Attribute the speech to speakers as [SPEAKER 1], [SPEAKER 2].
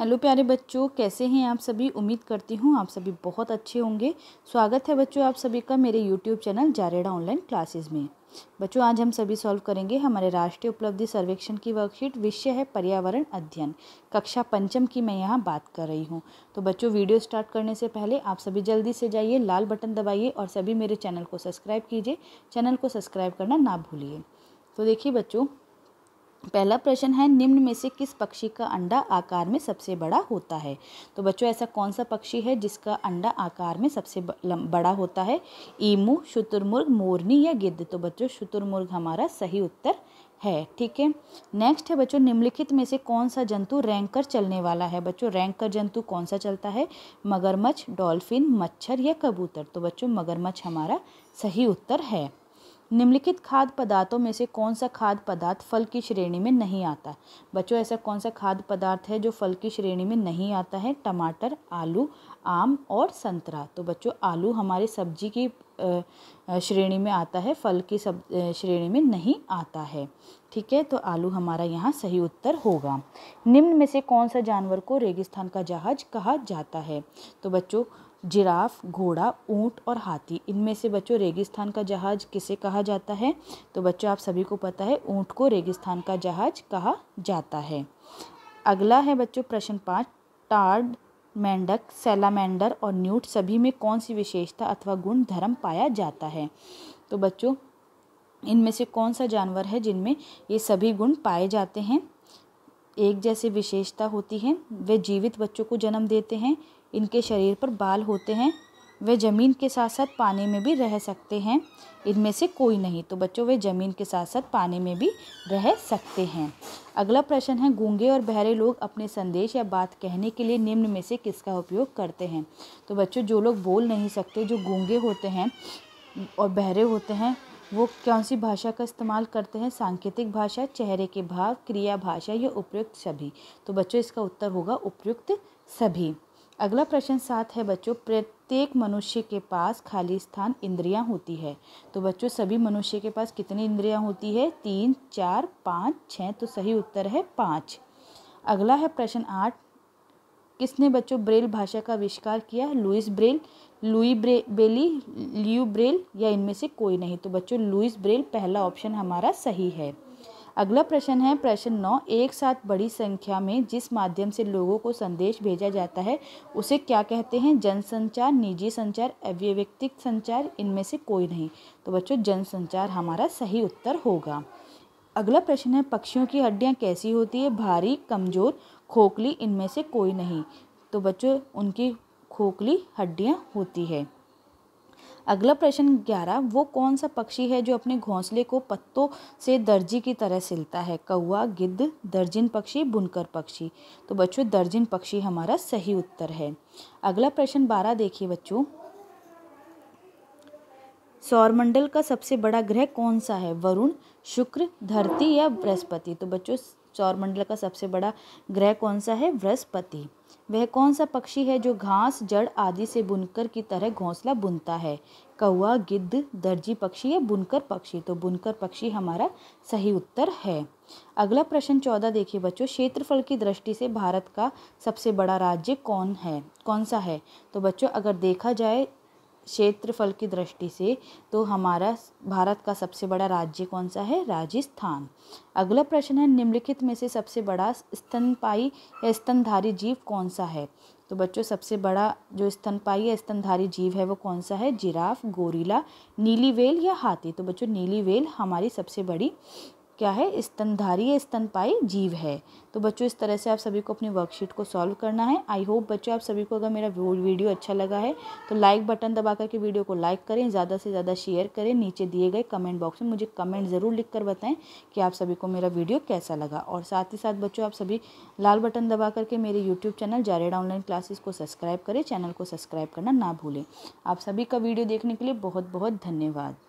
[SPEAKER 1] hello प्यारे बच्चों कैसे हैं आप सभी उम्मीद करती हूँ आप सभी बहुत अच्छे होंगे स्वागत है बच्चों आप सभी का मेरे यूट्यूब चैनल जारेडा ऑनलाइन क्लासेस में बच्चों आज हम सभी सॉल्व करेंगे हमारे राष्ट्रीय उपलब्धि सर्वेक्षण की वर्कशीट विषय है पर्यावरण अध्ययन कक्षा पंचम की मैं यहाँ बात कर रही हूँ तो बच्चों वीडियो स्टार्ट करने से पहले आप सभी जल्दी से जाइए लाल बटन दबाइए और सभी मेरे चैनल को सब्सक्राइब कीजिए चैनल को सब्सक्राइब करना ना भूलिए तो देखिए बच्चों पहला प्रश्न है निम्न में से किस पक्षी का अंडा आकार में सबसे बड़ा होता है तो बच्चों ऐसा कौन सा पक्षी है जिसका अंडा आकार में सबसे बड़ा होता है ईमू शुतुरमुर्ग मोरनी या गिद्ध तो बच्चों शुतुरमुर्ग हमारा सही उत्तर है ठीक है नेक्स्ट है बच्चों निम्नलिखित में से कौन सा जंतु रैंक कर चलने वाला है बच्चों रैंक कर जंतु कौन सा चलता है मगरमच्छ डॉल्फिन मच्छर या कबूतर तो बच्चों मगरमच्छ हमारा सही उत्तर है निम्नलिखित खाद्य पदार्थों में से कौन सा खाद्य पदार्थ फल की श्रेणी में नहीं आता है बच्चों ऐसा कौन सा खाद्य पदार्थ है जो फल की श्रेणी में नहीं आता है टमाटर आलू आम और संतरा तो बच्चों आलू हमारे सब्जी की श्रेणी में आता है फल की सब श्रेणी में नहीं आता है ठीक है तो आलू हमारा यहाँ सही उत्तर होगा निम्न में से कौन सा जानवर को रेगिस्तान का जहाज कहा जाता है तो बच्चों जिराफ घोड़ा ऊंट और हाथी इनमें से बच्चों रेगिस्तान का जहाज किसे कहा जाता है तो बच्चों आप सभी को पता है ऊंट को रेगिस्तान का जहाज कहा जाता है अगला है बच्चों प्रश्न पाँच टार्ड मेंढक सेलामेंडर और न्यूट सभी में कौन सी विशेषता अथवा गुण धर्म पाया जाता है तो बच्चों इनमें से कौन सा जानवर है जिनमें ये सभी गुण पाए जाते हैं एक जैसी विशेषता होती है वे जीवित बच्चों को जन्म देते हैं इनके शरीर पर बाल होते हैं वह ज़मीन के साथ साथ पानी में भी रह सकते हैं इनमें से कोई नहीं तो बच्चों वे ज़मीन के साथ साथ पानी में भी रह सकते हैं अगला प्रश्न है गूंगे और बहरे लोग अपने संदेश या बात कहने के लिए निम्न में से किसका उपयोग करते हैं तो बच्चों जो लोग बोल नहीं सकते जो गूंगे होते हैं और बहरे होते हैं वो कौन सी भाषा का इस्तेमाल करते हैं सांकेतिक भाषा चेहरे के भाव क्रिया भाषा या उपयुक्त सभी तो बच्चों इसका उत्तर होगा उपयुक्त सभी अगला प्रश्न सात है बच्चों प्रत्येक मनुष्य के पास खाली स्थान इंद्रियां होती है तो बच्चों सभी मनुष्य के पास कितनी इंद्रियां होती है तीन चार पाँच छः तो सही उत्तर है पाँच अगला है प्रश्न आठ किसने बच्चों ब्रेल भाषा का आविष्कार किया लुइस ब्रेल लुई ब्रे बेली लियू ब्रेल या इनमें से कोई नहीं तो बच्चों लुइस ब्रेल पहला ऑप्शन हमारा सही है अगला प्रश्न है प्रश्न नौ एक साथ बड़ी संख्या में जिस माध्यम से लोगों को संदेश भेजा जाता है उसे क्या कहते हैं जनसंचार निजी संचार अव्यवक्तिक संचार इनमें से कोई नहीं तो बच्चों जनसंचार हमारा सही उत्तर होगा अगला प्रश्न है पक्षियों की हड्डियाँ कैसी होती है भारी कमज़ोर खोखली इनमें से कोई नहीं तो बच्चों उनकी खोखली हड्डियाँ होती है अगला प्रश्न ग्यारह वो कौन सा पक्षी है जो अपने घोंसले को पत्तों से दर्जी की तरह सिलता है कौआ गिद्ध दर्जिन पक्षी बुनकर पक्षी तो बच्चों दर्जिन पक्षी हमारा सही उत्तर है अगला प्रश्न बारह देखिए बच्चों सौरमंडल का सबसे बड़ा ग्रह कौन सा है वरुण शुक्र धरती या बृहस्पति तो बच्चों सौरमंडल का सबसे बड़ा ग्रह कौन सा है बृहस्पति वह कौन सा पक्षी है जो घास जड़ आदि से बुनकर की तरह घोंसला बुनता है कौआ गिद्ध दर्जी पक्षी या बुनकर पक्षी तो बुनकर पक्षी हमारा सही उत्तर है अगला प्रश्न चौदह देखिए बच्चों क्षेत्रफल की दृष्टि से भारत का सबसे बड़ा राज्य कौन है कौन सा है तो बच्चों अगर देखा जाए क्षेत्रफल की दृष्टि से तो हमारा भारत का सबसे बड़ा राज्य कौन सा है राजस्थान अगला प्रश्न है निम्नलिखित में से सबसे बड़ा स्तनपाई या स्तनधारी जीव कौन सा है तो बच्चों सबसे बड़ा जो स्तनपाई या स्तनधारी जीव है वो कौन सा है जिराफ गोरीला नीली वेल या हाथी तो बच्चों नीली वेल हमारी सबसे बड़ी क्या है स्तनधारी या स्तनपाई जीव है तो बच्चों इस तरह से आप सभी को अपनी वर्कशीट को सॉल्व करना है आई होप बच्चों आप सभी को अगर मेरा वीडियो अच्छा लगा है तो लाइक बटन दबा करके वीडियो को लाइक करें ज़्यादा से ज़्यादा शेयर करें नीचे दिए गए कमेंट बॉक्स में मुझे कमेंट ज़रूर लिख कर बताएं कि आप सभी को मेरा वीडियो कैसा लगा और साथ ही साथ बच्चों आप सभी लाल बटन दबा करके मेरे यूट्यूब चैनल जारेड ऑनलाइन क्लासेस को सब्सक्राइब करें चैनल को सब्सक्राइब करना ना भूलें आप सभी का वीडियो देखने के लिए बहुत बहुत धन्यवाद